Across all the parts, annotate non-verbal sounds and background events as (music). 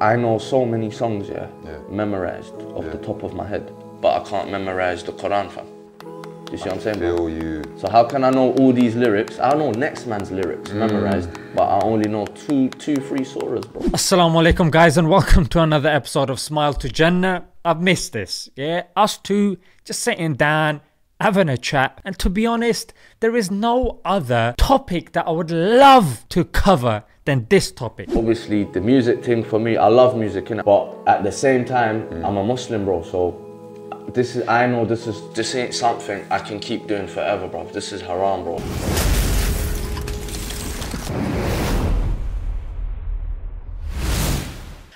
I know so many songs, yeah, yeah. memorized off yeah. the top of my head, but I can't memorize the Quran, fam. You see I what I'm saying? Feel you. So how can I know all these lyrics? I know next man's lyrics mm. memorized, but I only know two, two, three surahs. Bro. Assalamu alaikum, guys, and welcome to another episode of Smile to Jannah. I've missed this, yeah. Us two just sitting down, having a chat, and to be honest, there is no other topic that I would love to cover than this topic. Obviously, the music thing for me, I love music, innit? but at the same time, mm. I'm a Muslim, bro, so this is, I know this is, this ain't something I can keep doing forever, bro. This is haram, bro.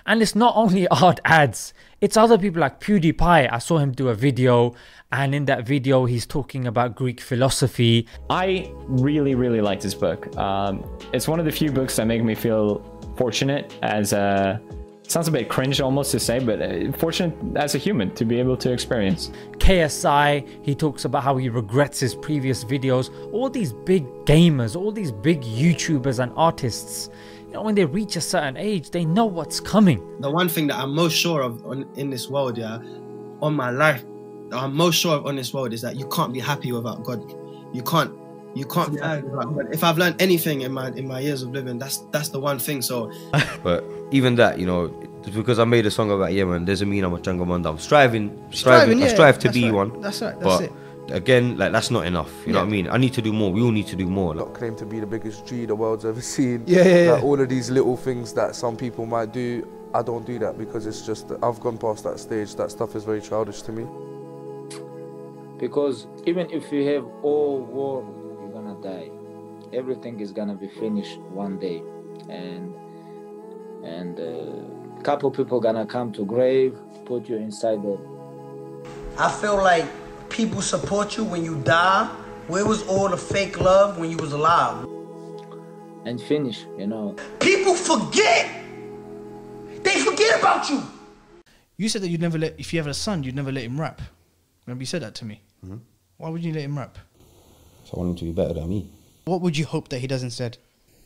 And it's not only (laughs) art ads, it's other people like PewDiePie. I saw him do a video, and in that video, he's talking about Greek philosophy. I really, really liked this book. Um, it's one of the few books that make me feel fortunate as a sounds a bit cringe almost to say, but uh, fortunate as a human to be able to experience. KSI, he talks about how he regrets his previous videos. All these big gamers, all these big YouTubers and artists, you know, when they reach a certain age, they know what's coming. The one thing that I'm most sure of on, in this world, yeah, on my life, I'm most sure of on this world is that you can't be happy without God. You can't. You can't. Yeah. If I've learned anything in my in my years of living, that's that's the one thing. So, (laughs) but even that, you know, just because I made a song about Yemen doesn't mean I'm a man. I'm striving, striving, striving yeah, I strive to be right. one. That's right. That's but it again, like that's not enough. You yeah. know what I mean? I need to do more. We all need to do more. Like. Not claim to be the biggest G the world's ever seen. Yeah, yeah, yeah. Like, all of these little things that some people might do, I don't do that because it's just I've gone past that stage. That stuff is very childish to me. Because even if you have all war, you're gonna die. Everything is gonna be finished one day, and and a uh, couple people gonna come to grave, put you inside the. I feel like people support you when you die? Where was all the fake love when you was alive? And finish, you know. People forget. They forget about you. You said that you'd never let, if you have a son, you'd never let him rap. Remember you said that to me. Mm -hmm. Why would you let him rap? I want him to be better than me. What would you hope that he does instead?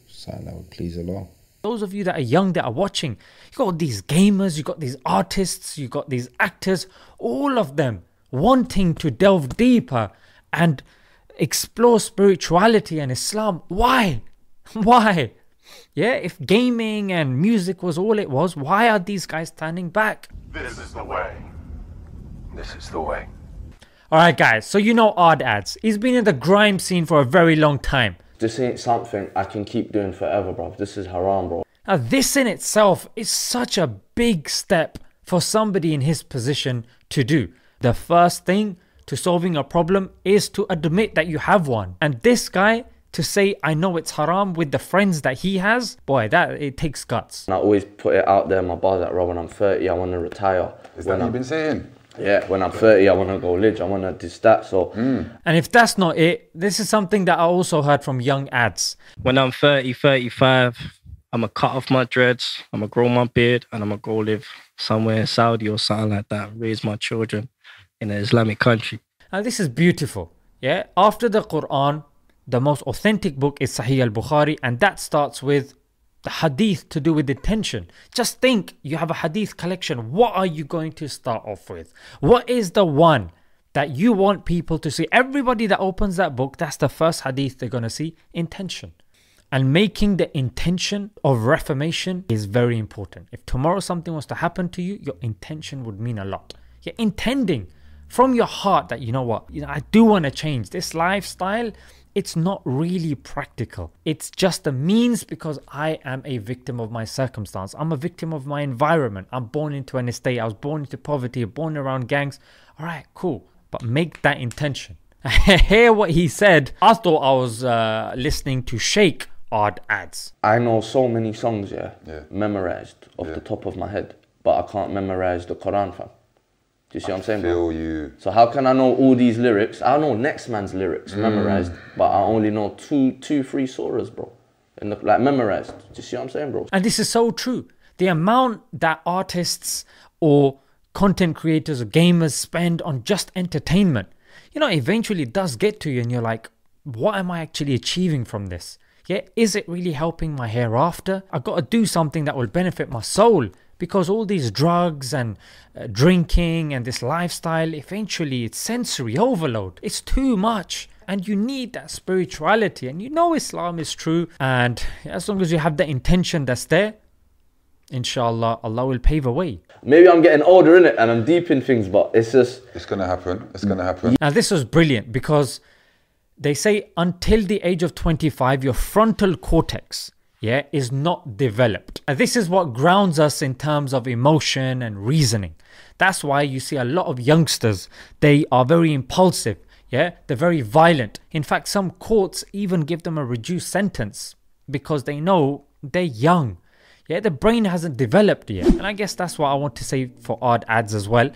Something that would please Allah. Those of you that are young that are watching, you got these gamers, you got these artists, you got these actors, all of them wanting to delve deeper and explore spirituality and Islam. Why? (laughs) Why? Yeah, if gaming and music was all it was, why are these guys standing back? This is the way. This is the way. Alright guys, so you know Odd Ads. He's been in the grime scene for a very long time. This ain't something I can keep doing forever, bro. This is haram, bro. Now this in itself is such a big step for somebody in his position to do. The first thing to solving a problem is to admit that you have one. And this guy to say I know it's haram with the friends that he has, boy, that it takes guts. And I always put it out there my bars that Rob, when I'm 30, I want to retire. Is when that what you've been saying? Yeah, when I'm 30, I want to go lidge. I want to do that. So, mm. and if that's not it, this is something that I also heard from young ads. When I'm 30, 35, I'm gonna cut off my dreads, I'm gonna grow my beard, and I'm gonna go live somewhere in Saudi or something like that, raise my children in an Islamic country. And this is beautiful. Yeah. After the Quran, the most authentic book is Sahih al Bukhari, and that starts with the hadith to do with detention. Just think you have a hadith collection. What are you going to start off with? What is the one that you want people to see? Everybody that opens that book, that's the first hadith they're going to see intention. And making the intention of reformation is very important. If tomorrow something was to happen to you, your intention would mean a lot. You're intending from your heart that you know what, you know, I do want to change this lifestyle. It's not really practical. It's just a means because I am a victim of my circumstance. I'm a victim of my environment. I'm born into an estate. I was born into poverty, born around gangs. All right, cool. But make that intention. I (laughs) hear what he said. I thought I was uh, listening to Sheikh odd ads. I know so many songs, yeah, yeah. memorized off yeah. the top of my head, but I can't memorize the Quran, fam. Do you see I what I'm saying? Feel bro? you. So how can I know all these lyrics? I know next man's lyrics mm. memorized, but I only know two, two, three surahs, bro, and like memorized. Do you see what I'm saying, bro? And this is so true. The amount that artists or content creators or gamers spend on just entertainment, you know, eventually does get to you, and you're like, what am I actually achieving from this? Yeah, is it really helping my hereafter? I've got to do something that will benefit my soul because all these drugs and uh, drinking and this lifestyle eventually it's sensory overload it's too much and you need that spirituality and you know islam is true and as long as you have the intention that's there inshallah allah will pave the way maybe i'm getting older in it and i'm deep in things but it's just it's gonna happen it's gonna happen now this was brilliant because they say until the age of 25, your frontal cortex yeah, is not developed. And this is what grounds us in terms of emotion and reasoning. That's why you see a lot of youngsters, they are very impulsive, yeah, they're very violent. In fact, some courts even give them a reduced sentence because they know they're young. Yeah, the brain hasn't developed yet. And I guess that's what I want to say for odd ads as well.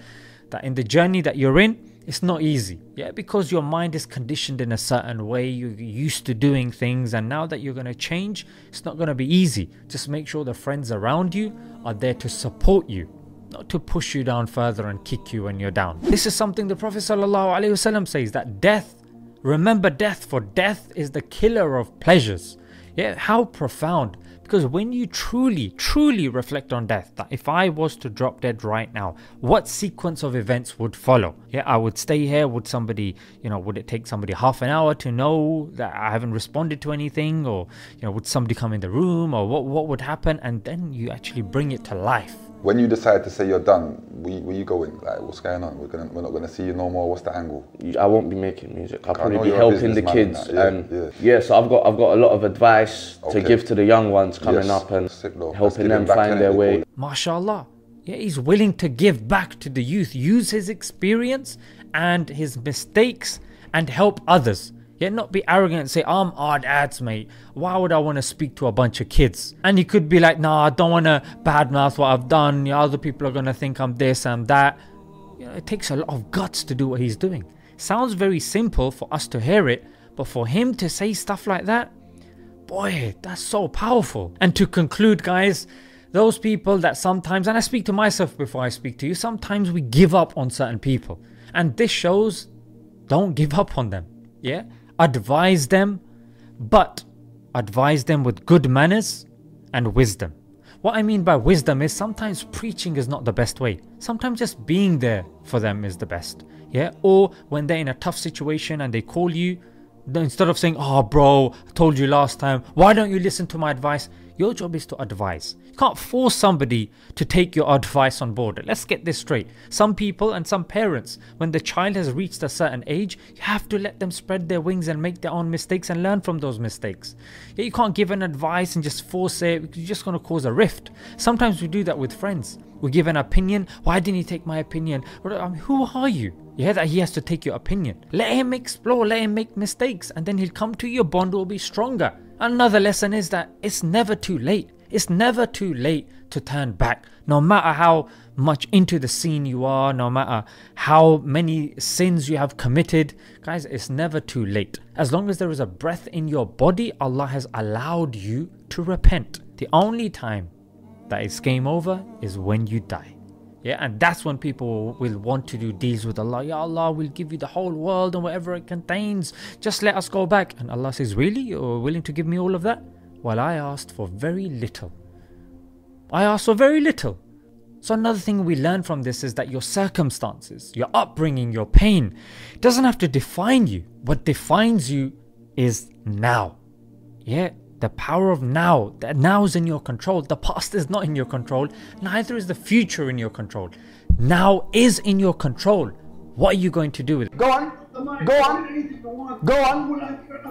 That in the journey that you're in, it's not easy yeah because your mind is conditioned in a certain way you're used to doing things and now that you're going to change it's not going to be easy just make sure the friends around you are there to support you not to push you down further and kick you when you're down this is something the prophet ﷺ says that death remember death for death is the killer of pleasures yeah how profound because when you truly, truly reflect on death, that if I was to drop dead right now, what sequence of events would follow? Yeah, I would stay here. Would somebody, you know, would it take somebody half an hour to know that I haven't responded to anything? Or, you know, would somebody come in the room? Or what, what would happen? And then you actually bring it to life when you decide to say you're done, where, where you going? Like, what's going on? We're gonna, we're not gonna see you no more. What's the angle? I won't be making music. I'll probably be helping the kids. Yeah, and yeah. yeah, so I've got, I've got a lot of advice okay. to give to the young ones coming yes. up and helping them find their way. MashaAllah, yeah, he's willing to give back to the youth, use his experience and his mistakes, and help others. Yet not be arrogant and say, I'm odd ads, mate. Why would I want to speak to a bunch of kids? And he could be like, nah, I don't want to badmouth what I've done. The other people are going to think I'm this, I'm that. You know, it takes a lot of guts to do what he's doing. Sounds very simple for us to hear it, but for him to say stuff like that, boy, that's so powerful. And to conclude, guys, those people that sometimes, and I speak to myself before I speak to you, sometimes we give up on certain people. And this shows don't give up on them. Yeah? advise them, but advise them with good manners and wisdom. What I mean by wisdom is sometimes preaching is not the best way. Sometimes just being there for them is the best. Yeah, or when they're in a tough situation and they call you, instead of saying, "Oh, bro, I told you last time. Why don't you listen to my advice?" Your job is to advise. You can't force somebody to take your advice on board. Let's get this straight. Some people and some parents, when the child has reached a certain age, you have to let them spread their wings and make their own mistakes and learn from those mistakes. Yeah, you can't give an advice and just force it. You're just going to cause a rift. Sometimes we do that with friends. We give an opinion. Why didn't he take my opinion? Um, who are you? Yeah, that he has to take your opinion. Let him explore, let him make mistakes, and then he'll come to your bond will be stronger. Another lesson is that it's never too late. It's never too late to turn back, no matter how much into the scene you are, no matter how many sins you have committed. Guys, it's never too late. As long as there is a breath in your body, Allah has allowed you to repent. The only time that it's game over is when you die. Yeah, and that's when people will want to do deals with Allah. Ya Allah, will give you the whole world and whatever it contains. Just let us go back. And Allah says, Really? You're willing to give me all of that? Well, I asked for very little. I asked for very little. So another thing we learn from this is that your circumstances, your upbringing, your pain doesn't have to define you. What defines you is now. Yeah, the power of now, that now is in your control. The past is not in your control, neither is the future in your control. Now is in your control. What are you going to do with it? Go on. Go on. Go on.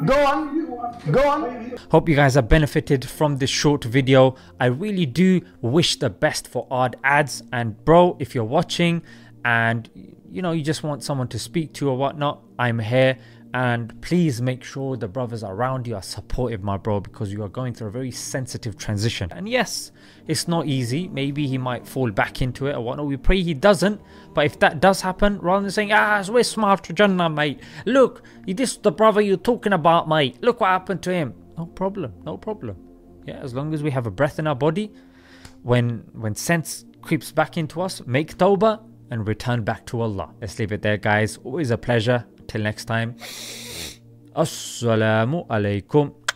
Go on. Go on. Hope you guys have benefited from this short video. I really do wish the best for odd Ads. And bro, if you're watching and you know you just want someone to speak to or whatnot, I'm here and please make sure the brothers around you are supportive my bro because you are going through a very sensitive transition and yes it's not easy maybe he might fall back into it or whatnot we pray he doesn't but if that does happen rather than saying ah it's are smart to jannah mate look this is the brother you're talking about mate look what happened to him no problem no problem yeah as long as we have a breath in our body when when sense creeps back into us make tawbah and return back to allah let's leave it there guys always a pleasure Till next time. Assalamu alaikum.